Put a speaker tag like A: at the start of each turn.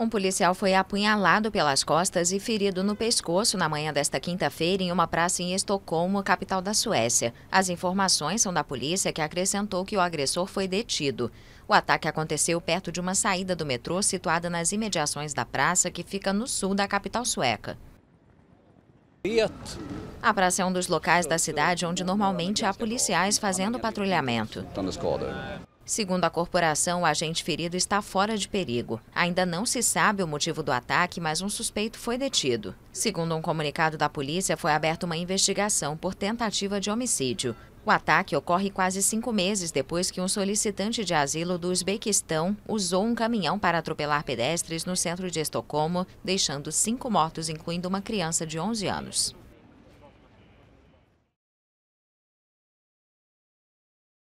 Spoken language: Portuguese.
A: Um policial foi apunhalado pelas costas e ferido no pescoço na manhã desta quinta-feira em uma praça em Estocolmo, capital da Suécia. As informações são da polícia que acrescentou que o agressor foi detido. O ataque aconteceu perto de uma saída do metrô situada nas imediações da praça que fica no sul da capital sueca. A praça é um dos locais da cidade onde normalmente há policiais fazendo patrulhamento. Tá Segundo a corporação, o agente ferido está fora de perigo. Ainda não se sabe o motivo do ataque, mas um suspeito foi detido. Segundo um comunicado da polícia, foi aberta uma investigação por tentativa de homicídio. O ataque ocorre quase cinco meses depois que um solicitante de asilo do Uzbequistão usou um caminhão para atropelar pedestres no centro de Estocolmo, deixando cinco mortos, incluindo uma criança de 11 anos.